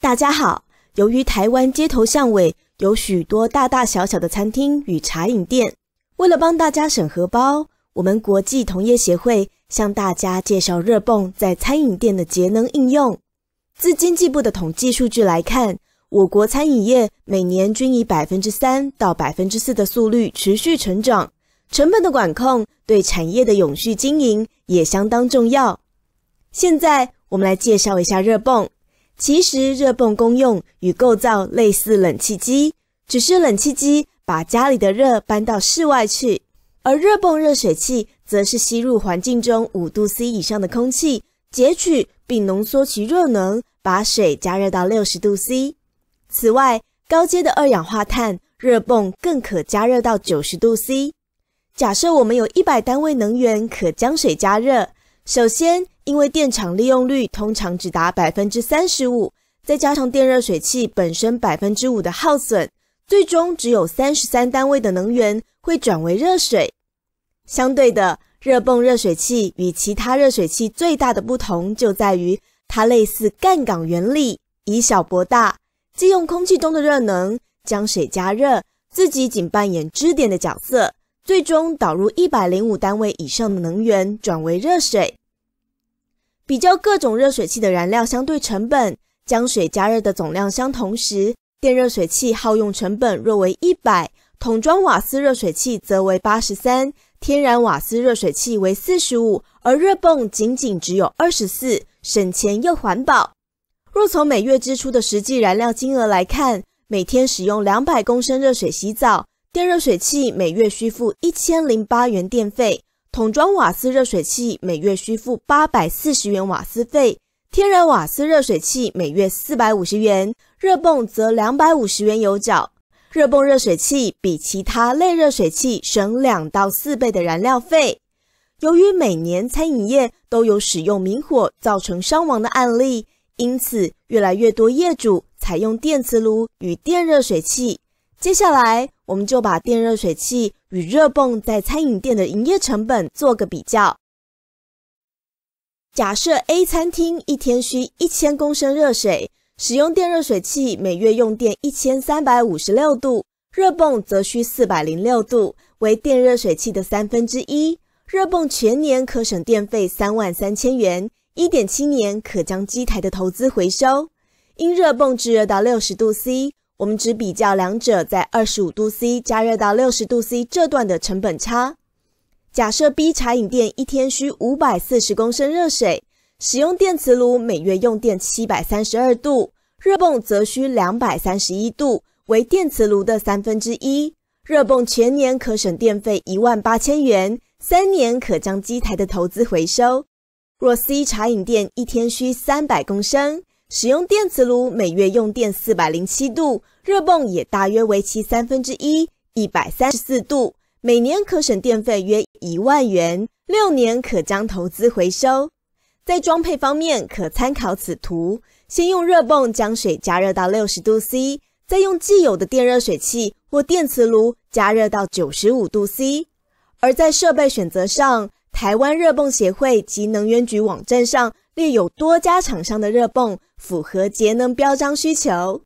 大家好，由于台湾街头巷尾有许多大大小小的餐厅与茶饮店，为了帮大家省荷包，我们国际同业协会向大家介绍热泵在餐饮店的节能应用。自经济部的统计数据来看，我国餐饮业每年均以百分之三到百分之四的速率持续成长，成本的管控对产业的永续经营也相当重要。现在我们来介绍一下热泵。其实热泵功用与构造类似冷气机，只是冷气机把家里的热搬到室外去，而热泵热水器则是吸入环境中五度 C 以上的空气，截取并浓缩其热能，把水加热到六十度 C。此外，高阶的二氧化碳热泵更可加热到九十度 C。假设我们有一百单位能源可将水加热，首先。因为电厂利用率通常只达百分之三十五，再加上电热水器本身百分之五的耗损，最终只有三十三单位的能源会转为热水。相对的，热泵热水器与其他热水器最大的不同就在于，它类似杠杆原理，以小博大，借用空气中的热能将水加热，自己仅扮演支点的角色，最终导入一百零五单位以上的能源转为热水。比较各种热水器的燃料相对成本，将水加热的总量相同时，电热水器耗用成本若为一百，桶装瓦斯热水器则为八十三，天然瓦斯热水器为四十五，而热泵仅仅只有二十四，省钱又环保。若从每月支出的实际燃料金额来看，每天使用两百公升热水洗澡，电热水器每月需付一千零八元电费。桶装瓦斯热水器每月需付八百四十元瓦斯费，天然瓦斯热水器每月四百五十元，热泵则两百五十元有缴。热泵热水器比其他类热水器省两到四倍的燃料费。由于每年餐饮业都有使用明火造成伤亡的案例，因此越来越多业主采用电磁炉与电热水器。接下来，我们就把电热水器与热泵在餐饮店的营业成本做个比较。假设 A 餐厅一天需一千公升热水，使用电热水器每月用电一千三百五十六度，热泵则需四百零六度，为电热水器的三分之一。热泵全年可省电费三万三千元，一点七年可将机台的投资回收。因热泵制热到六十度 C。我们只比较两者在二十五度 C 加热到六十度 C 这段的成本差。假设 B 茶饮店一天需五百四十公升热水，使用电磁炉每月用电七百三十二度，热泵则需两百三十一度，为电磁炉的三分之一。热泵全年可省电费一万八千元，三年可将机台的投资回收。若 C 茶饮店一天需三百公升。使用电磁炉每月用电四百零七度，热泵也大约为其三分之一，一百三十四度，每年可省电费约一万元，六年可将投资回收。在装配方面，可参考此图：先用热泵将水加热到六十度 C，再用既有的电热水器或电磁炉加热到九十五度 C。而在设备选择上，台湾热泵协会及能源局网站上。列有多家厂商的热泵符合节能标章需求。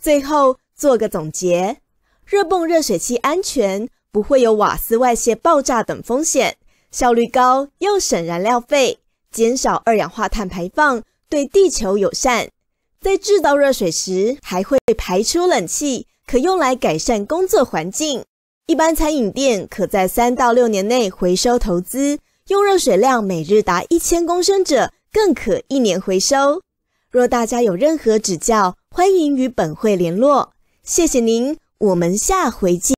最后做个总结：热泵热水器安全，不会有瓦斯外泄、爆炸等风险；效率高，又省燃料费，减少二氧化碳排放，对地球友善。在制造热水时还会排出冷气，可用来改善工作环境。一般餐饮店可在三到六年内回收投资。用热水量每日达一千公升者。更可一年回收。若大家有任何指教，欢迎与本会联络。谢谢您，我们下回见。